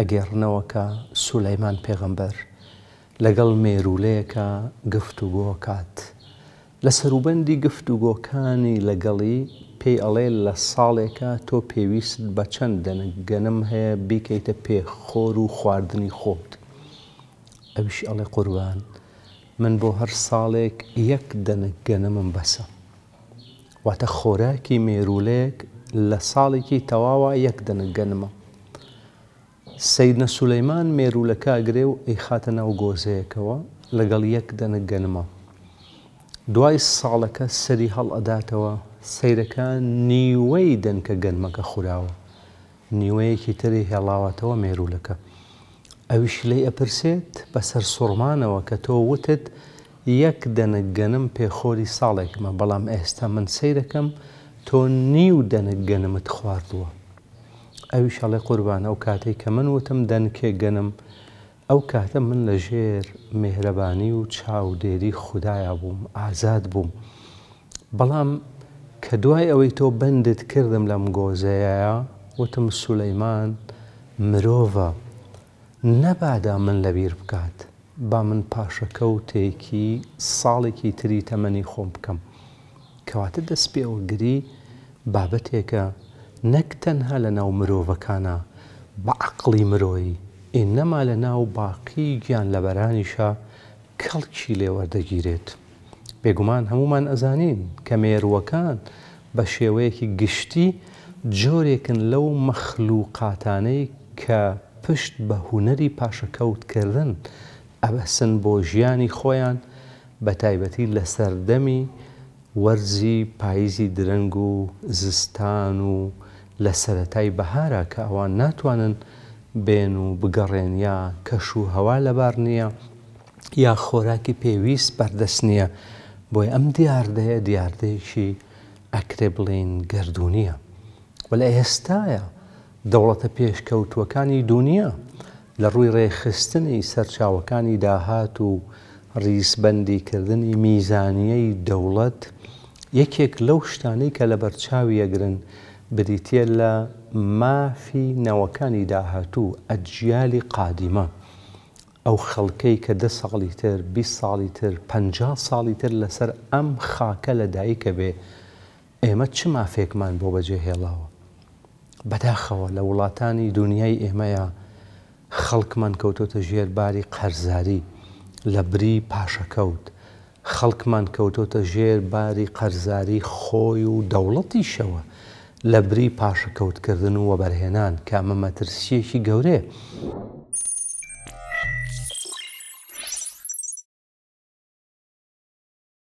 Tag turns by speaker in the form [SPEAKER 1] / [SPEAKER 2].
[SPEAKER 1] ئەگەێڕنەوەکە سولەیمان پێغەمبەر لەگەڵ مێرولەیەەکە گفت و گۆ کات لە سەروبەندی گفت و گۆکانی لەگەڵی پێی ئەڵێ لە ساڵێکە تۆ پێویست بە چەند دەنگەنم هەیە بیکەیتە پێخۆر و خواردنی خۆت ئەویش ئەڵێ قوربان من بۆ هەر ساڵێک یەک دەنگەنمم بەسە واتە خۆراکی مێرولێک لە ساڵێکی تەواوە یەک دەنگەنمە سیدنە سولەیمان مێرولەکە ئەگرێ و ئەی خاتە ناو گۆزەیەکەوە لەگەڵ یەک دەنەگەنمە. دوای ساڵەکە سەری هەڵ ئەداتەوە سیرەکان نیوەی دەنکە گەنمەکە خوراوە نیوەیەکی تری هێڵاواتەوە مێرولەکە. ئەویش لی ئەپرسێت بەسەر سوڕمانەوە کە تۆ وتت یەک دەنەگەنم پێخۆری ساڵێکمە بەڵام ئێستا من سیرەکەم تۆ نیو دەنەگەنمت خواردووە. ئەوی شەڵێ قوربان ئەو کاتێک کە من وتم دەنکێ گەنم ئەو کاتە من لە ژێر مهرەبانی و چاودێری خدایە بووم ئازاد بووم بەڵام کە دوای ئەوەی تۆ بندت کردم لەم گۆزەیە وتم سولەیمان مرۆڤە نەبادا من لەبیر بکات با من پاشەکە و تێکی ساڵێکی تری تەمەنی خۆم بکەم کەواتە دەست پێوەگری بابەتێکە نەک تەنها لە ناو مرۆڤەکانە بە عقلی مرۆیی ئێنەما لە ناو باقی گیان لە بەرانیشە کەڵکی لێوەردەگیرێت. بێگومان هەمومان ئەزانین کە مێرووەکان بە شێوەیەکی گشتی جۆرێکن لەو مەخلووقاتانەی کە پشت بە هوەری پاشەکەوتکردن ئەبەسن بۆ ژیانی خۆیان بە تایبەتی لە سەردەمی وەرزی پاییزی درەنگ و زستان و لە سەتای بەهارە کە ئەوان ناتوانن بێن و بگەڕێن یا کەش و هەوا لەبار نییە یا خۆراکی پێویست بەردەست نییە بۆی ئەم دیاردەیە دیاردەیەکی ئەکرێ بڵین گردردونیە و لە ئێستاە دەوڵەتە پێشکەوتوەکانی دنیا لە ڕووی ڕێخستنی سەرچاوەکانی داهات و ریسبندیکردنی میزانیەی دەوڵەت یەکێک لەو شتانەی کە لە بەرچاوی یەگرن بریتە لە مافی نەوەکانی داهاتوو ئەجیالی قادیمە ئەو خەڵکەی کە دە ساڵی تر 20 ساڵی تر 50 ساڵی تر لەسەر ئەم خاکە لەدایکە بێ ئێمە چ مافێکمان بۆ بەجێ هێڵاوە بەداخەوە لە وڵاتانی دنیای ئێمەیە خەڵکمان کەوتۆتە ژێر باری قەرزاری لە بری پاشەکەوت خەڵکمان کەوتۆتە ژێر باری قەرزاری خۆی و دەوڵەتی شەوە لە بری پاشەکەوتکردن و وەبەرهێنان کە ئەمە مەترسیەکی گەورەیە.